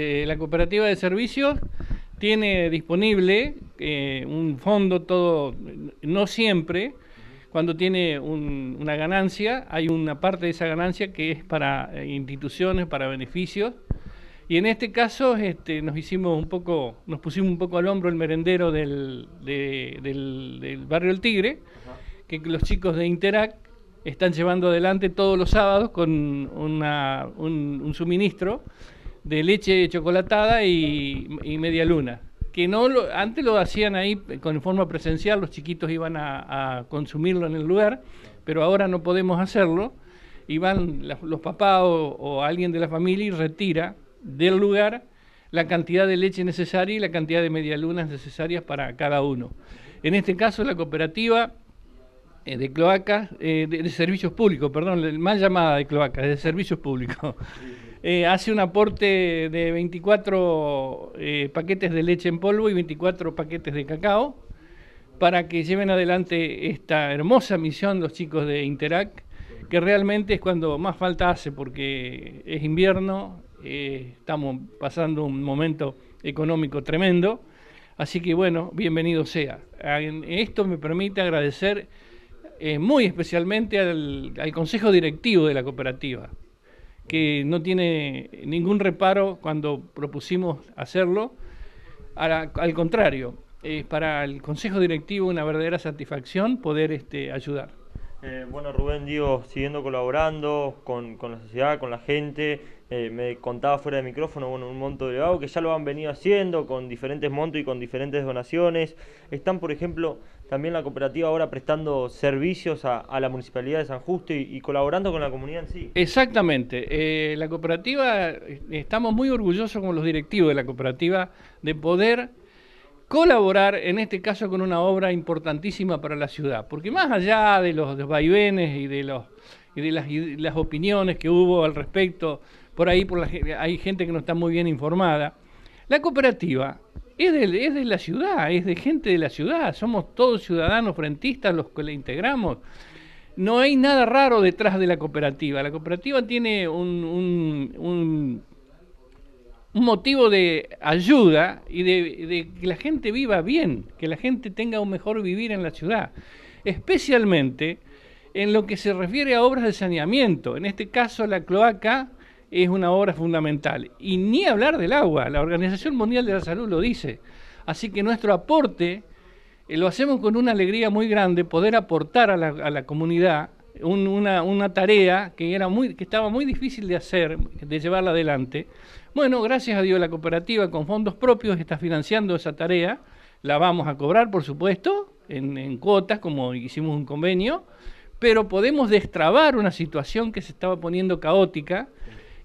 Eh, la cooperativa de servicios tiene disponible eh, un fondo todo, no siempre, cuando tiene una ganancia, hay una parte de esa ganancia que es para eh, instituciones, para beneficios. Y en este caso este, nos hicimos un poco, nos pusimos un poco al hombro el merendero del, del, barrio El Tigre, que los chicos de Interac están llevando adelante todos los sábados con un suministro de leche chocolatada y, media luna. Que no lo, antes lo hacían ahí con forma presencial, los chiquitos iban a, consumirlo en el lugar, pero ahora no podemos hacerlo. Y van los papás o, alguien de la familia y retira del lugar la cantidad de leche necesaria y la cantidad de media medialunas necesarias para cada uno. En este caso, la cooperativa eh, de cloacas, eh, de, servicios públicos, perdón, mal llamada de cloacas, de servicios públicos. Eh, hace un aporte de 24 eh, paquetes de leche en polvo y 24 paquetes de cacao para que lleven adelante esta hermosa misión los chicos de Interac, que realmente es cuando más falta hace porque es invierno, eh, estamos pasando un momento económico tremendo, así que bueno, bienvenido sea. Esto me permite agradecer muy especialmente al Consejo Directivo de la Cooperativa que no tiene ningún reparo cuando propusimos hacerlo. al contrario, es para el Consejo Directivo una verdadera satisfacción poder este, ayudar. Eh, bueno, Rubén, digo, siguiendo colaborando con, la sociedad, con la gente, eh, me contaba fuera de micrófono, bueno, un monto elevado que ya lo han venido haciendo con diferentes montos y con diferentes donaciones. Están, por ejemplo, también la cooperativa ahora prestando servicios a, la Municipalidad de San Justo y, colaborando con la comunidad en sí. Exactamente. Eh, la cooperativa, estamos muy orgullosos con los directivos de la cooperativa de poder colaborar en este caso con una obra importantísima para la ciudad, porque más allá de los vaivenes y de, los, de las, opiniones que hubo al respecto, por ahí por la, hay gente que no está muy bien informada, la cooperativa es de, la ciudad, es de gente de la ciudad, somos todos ciudadanos frentistas los que la integramos. No hay nada raro detrás de la cooperativa. La cooperativa tiene un un motivo de ayuda y de, que la gente viva bien, que la gente tenga un mejor vivir en la ciudad, especialmente en lo que se refiere a obras de saneamiento. En este caso, la cloaca es una obra fundamental. Y ni hablar del agua, la Organización Mundial de la Salud lo dice. Así que nuestro aporte eh, lo hacemos con una alegría muy grande, poder aportar a la comunidad una, tarea que, era muy, que estaba muy difícil de hacer, de llevarla adelante. Bueno, gracias a Dios la cooperativa con fondos propios está financiando esa tarea. La vamos a cobrar, por supuesto, en, en cuotas, como hicimos un convenio, pero podemos destrabar una situación que se estaba poniendo caótica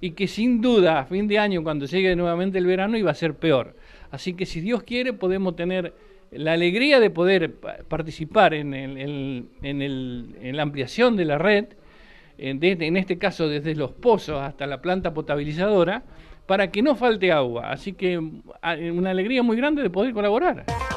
y que sin duda a fin de año, cuando llegue nuevamente el verano, iba a ser peor. Así que si Dios quiere, podemos tener la alegría de poder participar en, el, en, el, en la ampliación de la red, en este caso desde los pozos hasta la planta potabilizadora, para que no falte agua. Así que una alegría muy grande de poder colaborar.